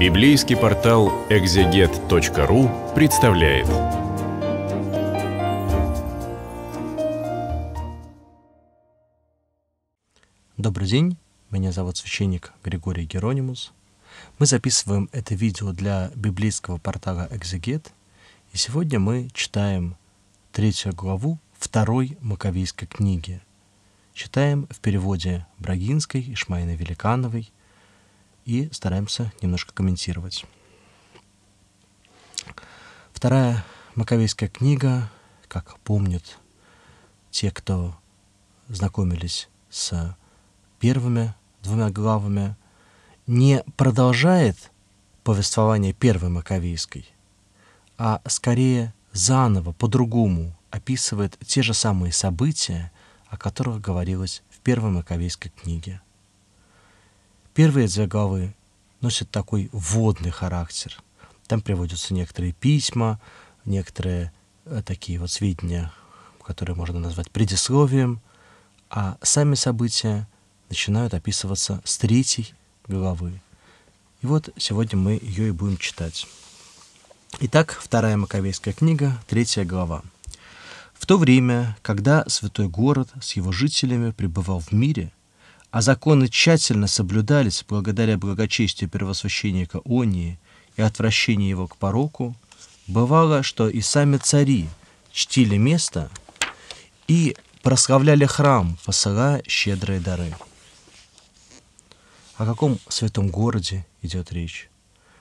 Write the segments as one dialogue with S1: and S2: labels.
S1: Библейский портал экзегет.ру представляет. Добрый день, меня зовут священник Григорий Геронимус. Мы записываем это видео для библейского портала «Экзегет», и сегодня мы читаем третью главу второй Маковейской книги. Читаем в переводе Брагинской и Шмайны Великановой – и стараемся немножко комментировать. Вторая Маковейская книга, как помнят те, кто знакомились с первыми двумя главами, не продолжает повествование первой Маковейской, а скорее заново, по-другому описывает те же самые события, о которых говорилось в первой Маковейской книге – Первые две главы носят такой водный характер. Там приводятся некоторые письма, некоторые э, такие вот сведения, которые можно назвать предисловием, а сами события начинают описываться с третьей главы. И вот сегодня мы ее и будем читать. Итак, вторая Маковейская книга, третья глава. В то время, когда святой город с его жителями пребывал в мире – а законы тщательно соблюдались благодаря благочестию первосвященника Онии и отвращению его к пороку, бывало, что и сами цари чтили место и прославляли храм, посылая щедрые дары. О каком святом городе идет речь?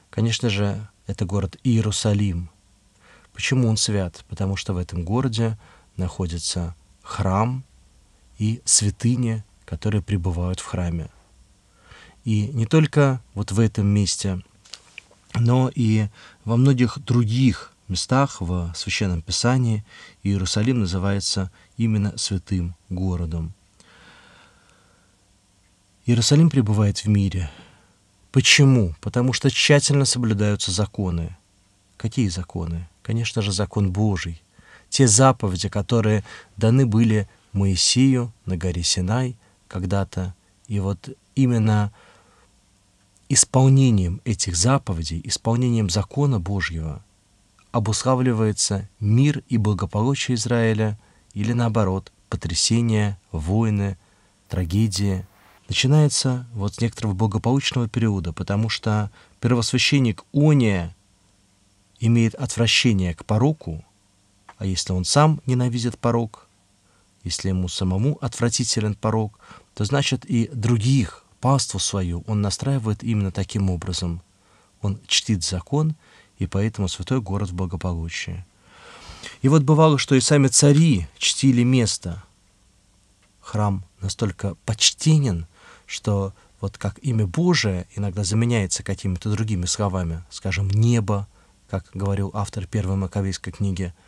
S1: Конечно же, это город Иерусалим. Почему он свят? Потому что в этом городе находится храм и святыня которые пребывают в храме. И не только вот в этом месте, но и во многих других местах в Священном Писании Иерусалим называется именно святым городом. Иерусалим пребывает в мире. Почему? Потому что тщательно соблюдаются законы. Какие законы? Конечно же, закон Божий. Те заповеди, которые даны были Моисею на горе Синай – когда-то. И вот именно исполнением этих заповедей, исполнением закона Божьего обуславливается мир и благополучие Израиля или наоборот потрясения, войны, трагедии. Начинается вот с некоторого благополучного периода, потому что первосвященник Ония имеет отвращение к пороку, а если он сам ненавидит порок – если ему самому отвратителен порог, то значит и других, паству свою, он настраивает именно таким образом. Он чтит закон, и поэтому святой город в благополучии. И вот бывало, что и сами цари чтили место. Храм настолько почтенен, что вот как имя Божие иногда заменяется какими-то другими словами, скажем, небо, как говорил автор первой Маковейской книги –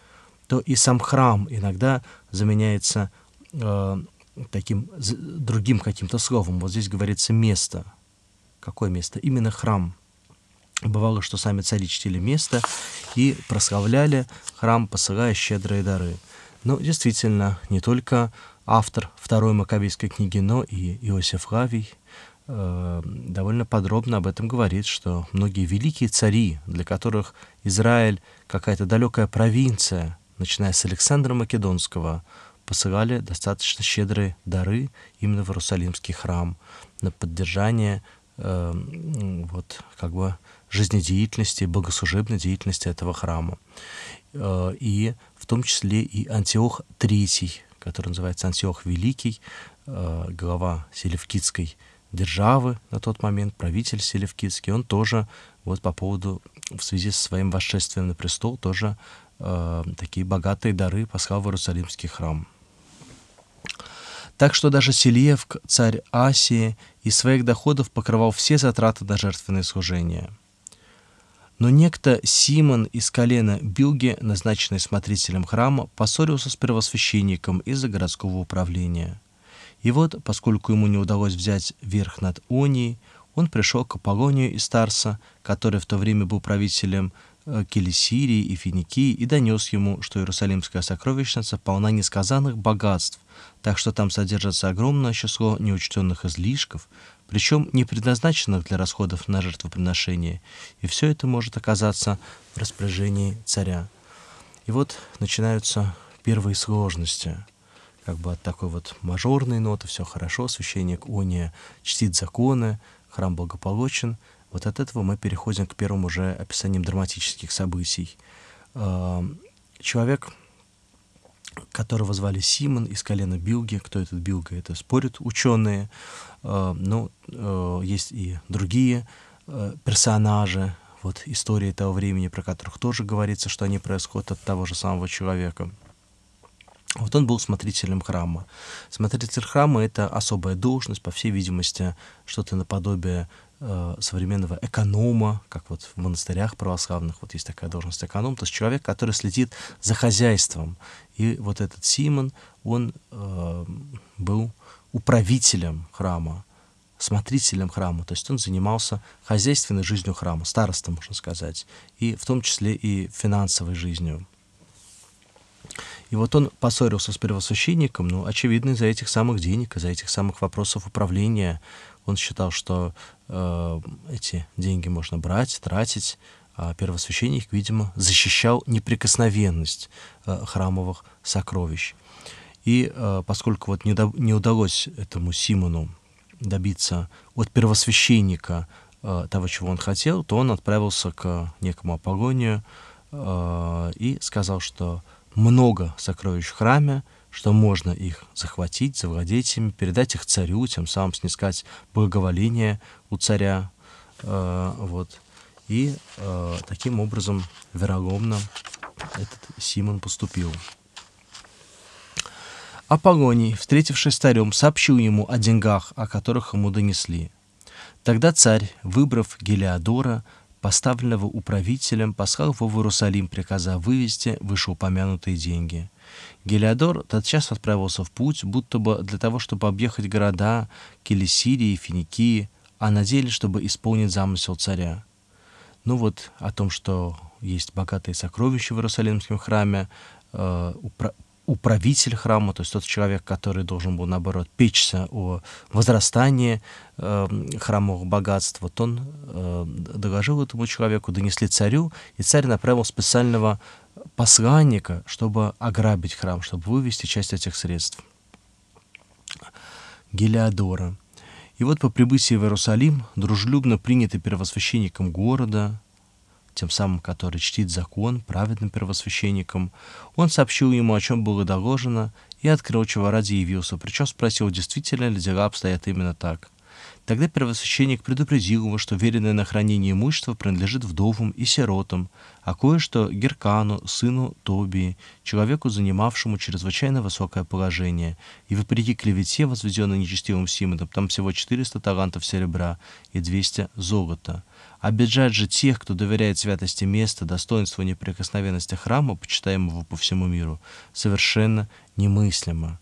S1: то и сам храм иногда заменяется э, таким другим каким-то словом. Вот здесь говорится место. Какое место? Именно храм. Бывало, что сами цари чтили место и прославляли храм, посылая щедрые дары. Но действительно, не только автор второй Маковейской книги, но и Иосиф Лавий э, довольно подробно об этом говорит, что многие великие цари, для которых Израиль какая-то далекая провинция, начиная с Александра Македонского, посылали достаточно щедрые дары именно в Иерусалимский храм на поддержание э, вот, как бы жизнедеятельности, богослужебной деятельности этого храма. Э, и в том числе и Антиох III, который называется Антиох Великий, э, глава Селевкидской державы на тот момент, правитель Селевкидский, он тоже вот по поводу, в связи со своим восшествием на престол, тоже Э, такие богатые дары послал в Иерусалимский храм. Так что даже Селиев, царь Асии, из своих доходов покрывал все затраты на жертвенные служения. Но некто Симон из колена Билги, назначенный смотрителем храма, поссорился с первосвященником из-за городского управления. И вот, поскольку ему не удалось взять верх над Онией, он пришел к Аполлонию из Тарса, который в то время был правителем Э, Келесирии и Финикии и донес ему, что Иерусалимская сокровищница полна несказанных богатств, так что там содержится огромное число неучтенных излишков, причем не предназначенных для расходов на жертвоприношение, и все это может оказаться в распоряжении царя. И вот начинаются первые сложности. Как бы от такой вот мажорной ноты все хорошо, священник Ония чтит законы, храм благополучен, вот от этого мы переходим к первым уже описаниям драматических событий. Эм, человек, которого звали Симон из колена Билги. Кто этот Билга? Это спорят ученые. Эм, Но ну, э, есть и другие э, персонажи, вот истории того времени, про которых тоже говорится, что они происходят от того же самого человека. Вот он был смотрителем храма. Смотритель храма — это особая должность, по всей видимости, что-то наподобие Э, современного эконома, как вот в монастырях православных, вот есть такая должность эконом, то есть человек, который следит за хозяйством. И вот этот Симон, он э, был управителем храма, смотрителем храма, то есть он занимался хозяйственной жизнью храма, старостом, можно сказать, и в том числе и финансовой жизнью. И вот он поссорился с первосвященником, ну, очевидно, из-за этих самых денег, из-за этих самых вопросов управления. Он считал, что э, эти деньги можно брать, тратить, а первосвященник, видимо, защищал неприкосновенность э, храмовых сокровищ. И э, поскольку вот не, до, не удалось этому Симону добиться от первосвященника э, того, чего он хотел, то он отправился к некому Аполлонию э, и сказал, что много сокровищ в храме, что можно их захватить, завладеть ими, передать их царю, тем самым снискать благоволение у царя. Э, вот. И э, таким образом вероломно этот Симон поступил. Аполлоний, встретившись с царем, сообщил ему о деньгах, о которых ему донесли. Тогда царь, выбрав Гелиодора, поставленного управителем, послал его в Иерусалим, приказав вывести вышеупомянутые деньги – Гелиодор тотчас отправился в путь, будто бы для того, чтобы объехать города Келесирии и Финикии, а на деле, чтобы исполнить замысел царя. Ну вот о том, что есть богатые сокровища в Иерусалимском храме, э, управитель храма, то есть тот человек, который должен был, наоборот, печься о возрастании э, эм, храмовых богатств, вот он э, доложил этому человеку, донесли царю, и царь направил специального посланника, чтобы ограбить храм, чтобы вывести часть этих средств. Гелиодора. И вот по прибытии в Иерусалим дружелюбно принятый первосвященником города, тем самым который чтит закон праведным первосвященником, он сообщил ему, о чем было доложено, и открыл, чего ради явился, причем спросил, действительно ли дела обстоят именно так. Тогда первосвященник предупредил его, что веренное на хранение имущества принадлежит вдовам и сиротам, а кое-что Геркану, сыну Тобии, человеку, занимавшему чрезвычайно высокое положение, и вопреки клевете, возведенной нечестивым Симоном, там всего 400 талантов серебра и 200 золота. Обижать же тех, кто доверяет святости места, достоинству неприкосновенности храма, почитаемого по всему миру, совершенно немыслимо.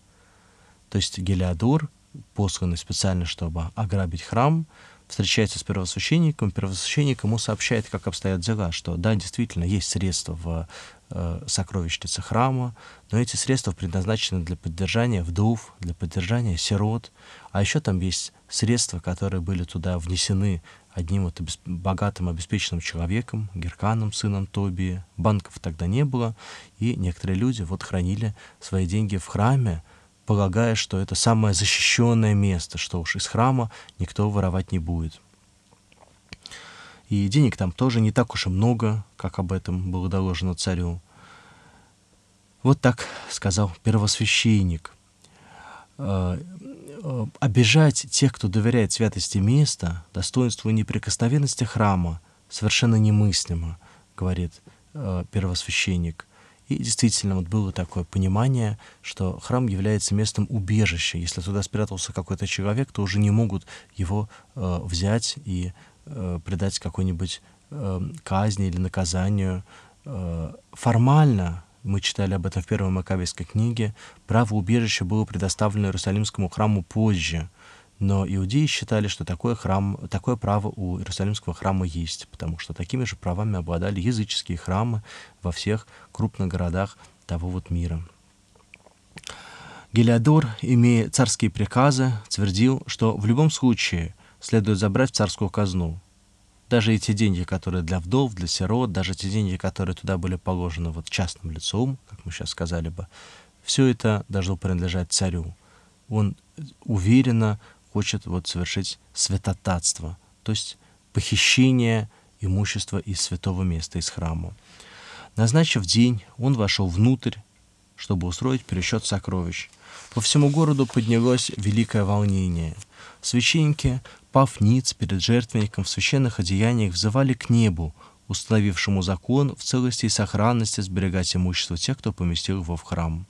S1: То есть Гелиодор – посланы специально, чтобы ограбить храм, встречается с первосвященником, первосвященник ему сообщает, как обстоят дела, что да, действительно, есть средства в э, сокровищнице храма, но эти средства предназначены для поддержания вдов, для поддержания сирот, а еще там есть средства, которые были туда внесены одним вот обесп... богатым обеспеченным человеком, Герканом, сыном Тоби. Банков тогда не было, и некоторые люди вот хранили свои деньги в храме, полагая, что это самое защищенное место, что уж из храма никто воровать не будет. И денег там тоже не так уж и много, как об этом было доложено царю. Вот так сказал первосвященник. Э, э, обижать тех, кто доверяет святости места, достоинству и неприкосновенности храма, совершенно немыслимо, говорит э, первосвященник – и действительно, вот было такое понимание, что храм является местом убежища. Если туда спрятался какой-то человек, то уже не могут его э, взять и э, предать какой-нибудь э, казни или наказанию. Э, формально мы читали об этом в первой Маковейской книге, право убежища было предоставлено Иерусалимскому храму позже, но иудеи считали, что такое, храм, такое право у Иерусалимского храма есть, потому что такими же правами обладали языческие храмы во всех крупных городах того вот мира. Гелиадор, имея царские приказы, твердил, что в любом случае следует забрать царскую казну. Даже эти деньги, которые для вдов, для сирот, даже те деньги, которые туда были положены вот частным лицом, как мы сейчас сказали бы, все это должно принадлежать царю. Он уверенно хочет вот совершить святотатство, то есть похищение имущества из святого места, из храма. Назначив день, он вошел внутрь, чтобы устроить пересчет сокровищ. По всему городу поднялось великое волнение. Священники, пав ниц перед жертвенником в священных одеяниях, взывали к небу, установившему закон в целости и сохранности сберегать имущество тех, кто поместил его в храм.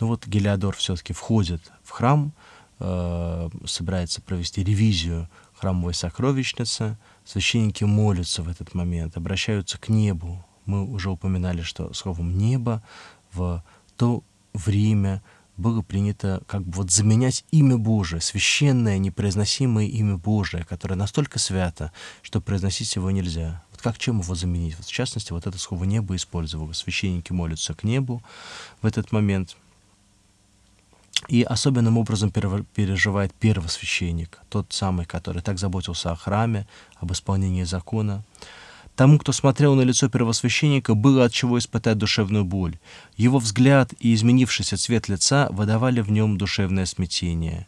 S1: Но вот Гелиодор все-таки входит в храм – Э, собирается провести ревизию храмовой сокровищницы. Священники молятся в этот момент, обращаются к небу. Мы уже упоминали, что словом «небо» в то время было принято как бы вот заменять имя Божие, священное, непроизносимое имя Божие, которое настолько свято, что произносить его нельзя. Вот как чем его заменить? Вот в частности, вот это слово «небо» использовалось. Священники молятся к небу в этот момент – и особенным образом переживает первосвященник, тот самый, который так заботился о храме, об исполнении закона. Тому, кто смотрел на лицо первосвященника, было от чего испытать душевную боль. Его взгляд и изменившийся цвет лица выдавали в нем душевное смятение.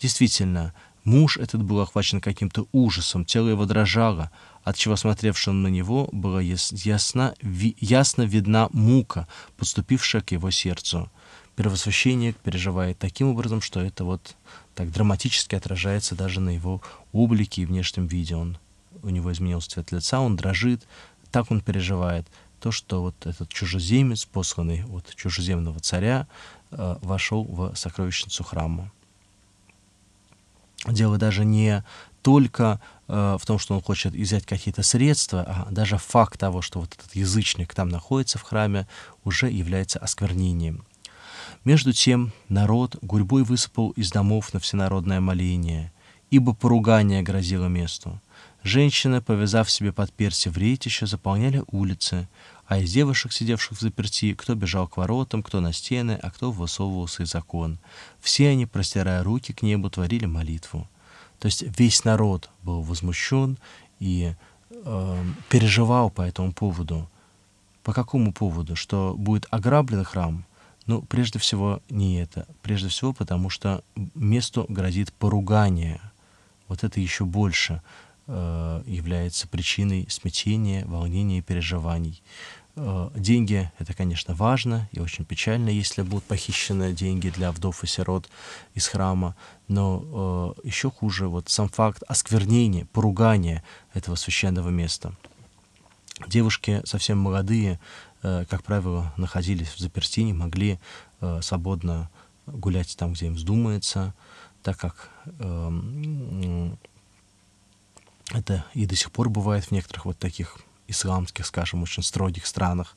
S1: Действительно, муж этот был охвачен каким-то ужасом, тело его дрожало, отчего смотревшим на него была ясна, ясно видна мука, подступившая к его сердцу. Первосвященник переживает таким образом, что это вот так драматически отражается даже на его облике и внешнем виде. Он, у него изменился цвет лица, он дрожит, так он переживает то, что вот этот чужеземец, посланный от чужеземного царя, э, вошел в сокровищницу храма. Дело даже не только э, в том, что он хочет взять какие-то средства, а даже факт того, что вот этот язычник там находится в храме, уже является осквернением. Между тем народ гурьбой высыпал из домов на всенародное моление, ибо поругание грозило месту. Женщины, повязав себе под перси вретище, заполняли улицы, а из девушек, сидевших в заперти, кто бежал к воротам, кто на стены, а кто высовывался из окон. Все они, простирая руки к небу, творили молитву. То есть весь народ был возмущен и э, переживал по этому поводу. По какому поводу? Что будет ограблен храм – ну, прежде всего, не это. Прежде всего, потому что месту грозит поругание. Вот это еще больше э, является причиной смятения, волнения и переживаний. Э, деньги — это, конечно, важно и очень печально, если будут похищены деньги для вдов и сирот из храма. Но э, еще хуже вот сам факт осквернения, поругания этого священного места. Девушки совсем молодые, Э, как правило, находились в заперти, не могли э, свободно гулять там, где им вздумается, так как эм, это и до сих пор бывает в некоторых вот таких исламских, скажем, очень строгих странах.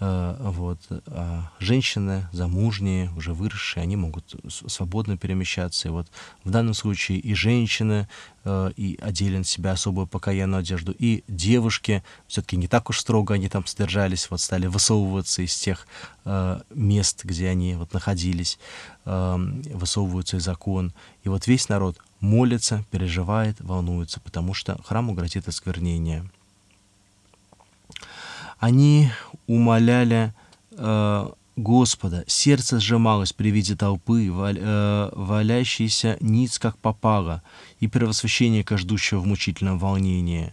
S1: Э, вот. А женщины, замужние, уже выросшие, они могут свободно перемещаться. И вот в данном случае и женщины, э, и одели на себя особую покаянную одежду, и девушки, все-таки не так уж строго они там содержались, вот стали высовываться из тех э, мест, где они вот находились, эм, высовываются из окон. И вот весь народ молится, переживает, волнуется, потому что храму грозит осквернение. Они умоляли э, Господа, сердце сжималось при виде толпы, валь, э, валящейся ниц как попало, и первосвященника, ждущего в мучительном волнении.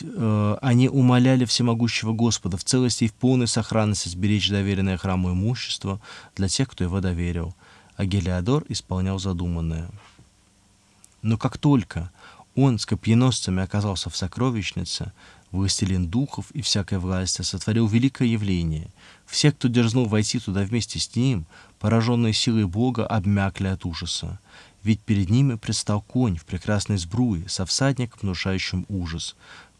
S1: Э, они умоляли всемогущего Господа в целости и в полной сохранности сберечь доверенное храму имущество для тех, кто его доверил. А Гелиодор исполнял задуманное. Но как только он с копьеносцами оказался в сокровищнице, властелин духов и всякой власти, сотворил великое явление. Все, кто дерзнул войти туда вместе с ним, пораженные силой Бога, обмякли от ужаса. Ведь перед ними предстал конь в прекрасной сбруе, со всадником, внушающим ужас.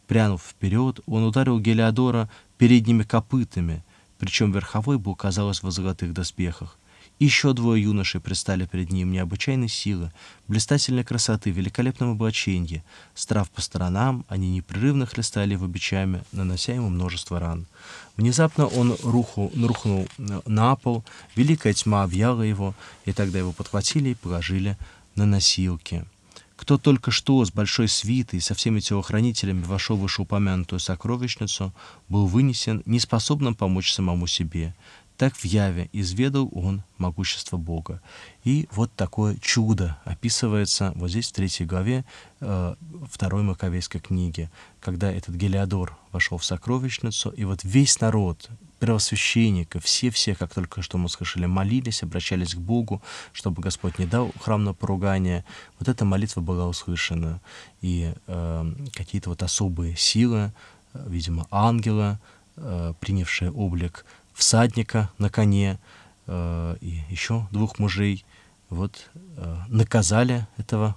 S1: Прянув вперед, он ударил Гелиодора передними копытами, причем верховой был, казалось, в золотых доспехах. Еще двое юношей предстали перед ним необычайной силы, блистательной красоты, великолепном облаченье. Страв по сторонам, они непрерывно хлестали его бичами, нанося ему множество ран. Внезапно он руху, рухнул на пол, великая тьма объяла его, и тогда его подхватили и положили на носилки. Кто только что с большой свитой, и со всеми телохранителями вошел в вышеупомянутую сокровищницу, был вынесен, неспособным помочь самому себе. Так в Яве изведал он могущество Бога. И вот такое чудо описывается вот здесь, в третьей главе э, второй Маковейской книги, когда этот Гелиодор вошел в сокровищницу, и вот весь народ, первосвященника, все-все, как только что мы слышали, молились, обращались к Богу, чтобы Господь не дал храм на поругание. Вот эта молитва была услышана. И э, какие-то вот особые силы, э, видимо, ангела, э, принявшие облик всадника на коне э, и еще двух мужей. Вот э, наказали этого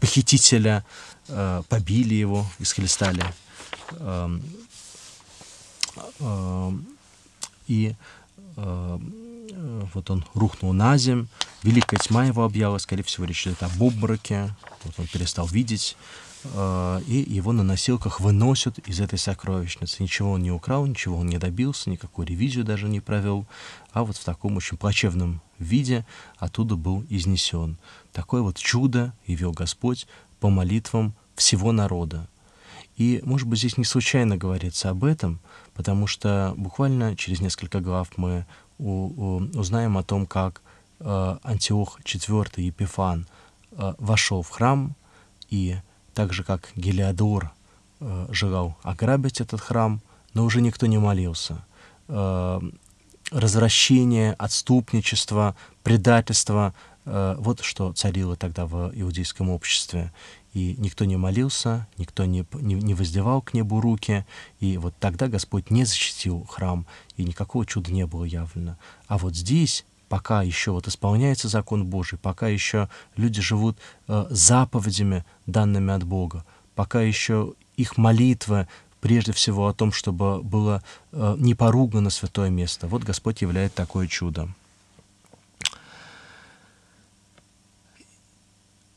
S1: похитителя, э, побили его, исхлестали. Э, э, и э, вот он рухнул на земь, великая тьма его объяла, скорее всего, речь идет об обмороке, вот он перестал видеть, Э, и его на носилках выносят из этой сокровищницы. Ничего он не украл, ничего он не добился, никакую ревизию даже не провел, а вот в таком очень плачевном виде оттуда был изнесен. Такое вот чудо явил Господь по молитвам всего народа. И, может быть, здесь не случайно говорится об этом, потому что буквально через несколько глав мы узнаем о том, как э, Антиох IV Епифан э, вошел в храм и так же как Гелиодор э, желал ограбить этот храм, но уже никто не молился. Э, развращение, отступничество, предательство э, — вот что царило тогда в иудейском обществе. И никто не молился, никто не, не, не воздевал к небу руки. И вот тогда Господь не защитил храм, и никакого чуда не было явлено. А вот здесь пока еще вот исполняется закон Божий, пока еще люди живут э, заповедями, данными от Бога, пока еще их молитва прежде всего о том, чтобы было э, не поругано святое место. Вот Господь являет такое чудо.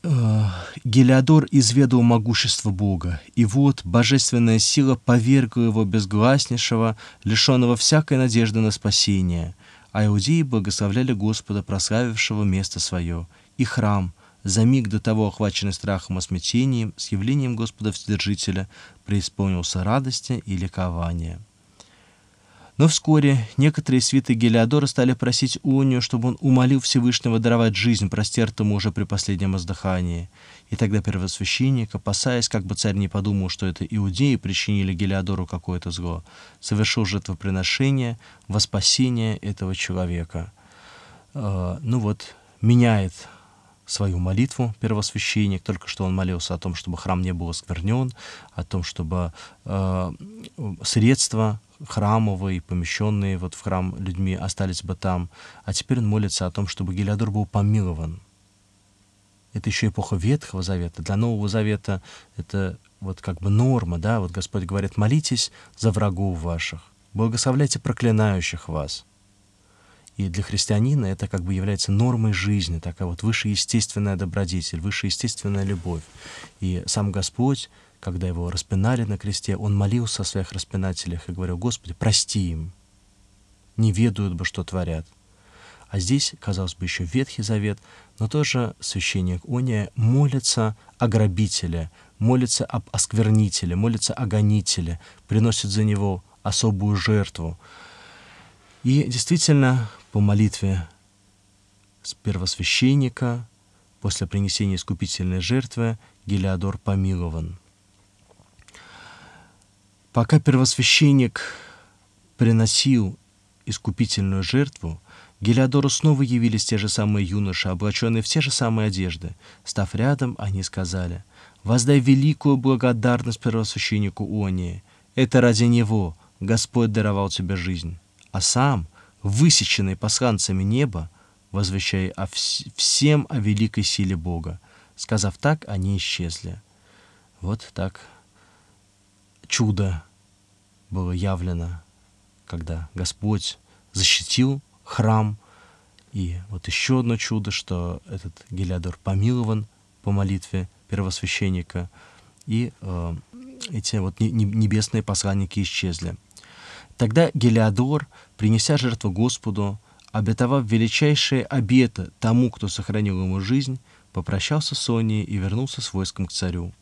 S1: Э, Гелиадор изведал могущество Бога, и вот божественная сила повергла его безгласнейшего, лишенного всякой надежды на спасение а иудеи благословляли Господа, прославившего место свое, и храм, за миг до того охваченный страхом и смятением, с явлением Господа Вседержителя, преисполнился радости и ликования. Но вскоре некоторые свиты Гелиодора стали просить Унию, чтобы он умолил Всевышнего даровать жизнь простертому уже при последнем издыхании. И тогда первосвященник, опасаясь, как бы царь не подумал, что это иудеи причинили Гелиодору какое-то зло, совершил жертвоприношение во спасение этого человека. Э, ну вот, меняет свою молитву первосвященник. Только что он молился о том, чтобы храм не был осквернен, о том, чтобы э, средства храмовые, помещенные вот в храм людьми, остались бы там. А теперь он молится о том, чтобы Гелиодор был помилован. Это еще эпоха Ветхого Завета. Для Нового Завета это вот как бы норма, да, вот Господь говорит, молитесь за врагов ваших, благословляйте проклинающих вас. И для христианина это как бы является нормой жизни, такая вот высшеестественная добродетель, высшеестественная любовь. И сам Господь когда его распинали на кресте, он молился о своих распинателях и говорил, «Господи, прости им, не ведают бы, что творят». А здесь, казалось бы, еще Ветхий Завет, но тоже священник Ония молится о грабителе, молится об осквернителе, молится о гонителе, приносит за него особую жертву. И действительно, по молитве с первосвященника, после принесения искупительной жертвы, Гелиодор помилован – Пока первосвященник приносил искупительную жертву, Гелиодору снова явились те же самые юноши, облаченные в те же самые одежды. Став рядом, они сказали, «Воздай великую благодарность первосвященнику Онии. Это ради него Господь даровал тебе жизнь. А сам, высеченный посланцами неба, возвещай о вс всем о великой силе Бога». Сказав так, они исчезли. Вот так чудо было явлено, когда Господь защитил храм. И вот еще одно чудо, что этот Гелиадор помилован по молитве первосвященника, и э, эти вот небесные посланники исчезли. Тогда Гелиадор, принеся жертву Господу, обетовав величайшие обеты тому, кто сохранил ему жизнь, попрощался с Сонией и вернулся с войском к царю.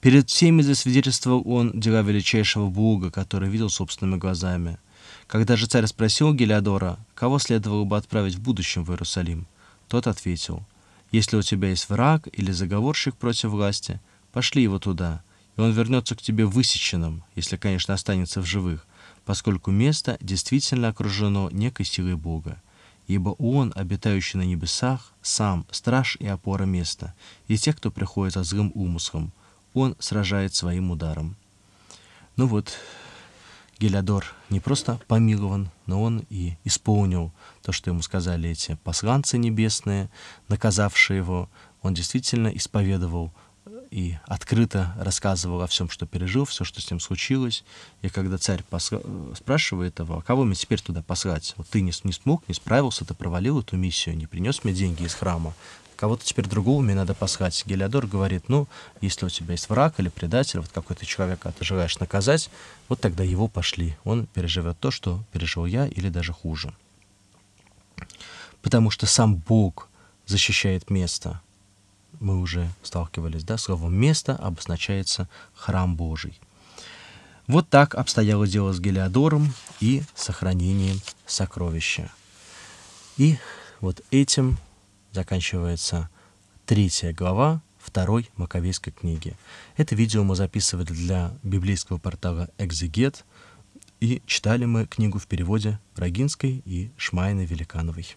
S1: Перед всеми засвидетельствовал он дела величайшего Бога, который видел собственными глазами. Когда же царь спросил Гелиодора, кого следовало бы отправить в будущем в Иерусалим, тот ответил, «Если у тебя есть враг или заговорщик против власти, пошли его туда, и он вернется к тебе высеченным, если, конечно, останется в живых, поскольку место действительно окружено некой силой Бога. Ибо Он, обитающий на небесах, сам страж и опора места, и те, кто приходит со злым умыслом, он сражает своим ударом. Ну вот, Гелиадор не просто помилован, но он и исполнил то, что ему сказали эти посланцы небесные, наказавшие его. Он действительно исповедовал и открыто рассказывал о всем, что пережил, все, что с ним случилось. И когда царь посла... Э, спрашивает его, а кого мне теперь туда послать? Вот ты не, не смог, не справился, ты провалил эту миссию, не принес мне деньги из храма кого-то теперь другого мне надо пасхать. Гелиодор говорит, ну, если у тебя есть враг или предатель, вот какой-то человека ты желаешь наказать, вот тогда его пошли. Он переживет то, что пережил я, или даже хуже. Потому что сам Бог защищает место. Мы уже сталкивались, да, словом «место» обозначается «храм Божий». Вот так обстояло дело с Гелиодором и сохранением сокровища. И вот этим заканчивается третья глава второй Маковейской книги. Это видео мы записывали для библейского портала «Экзегет», и читали мы книгу в переводе Рогинской и Шмайны Великановой.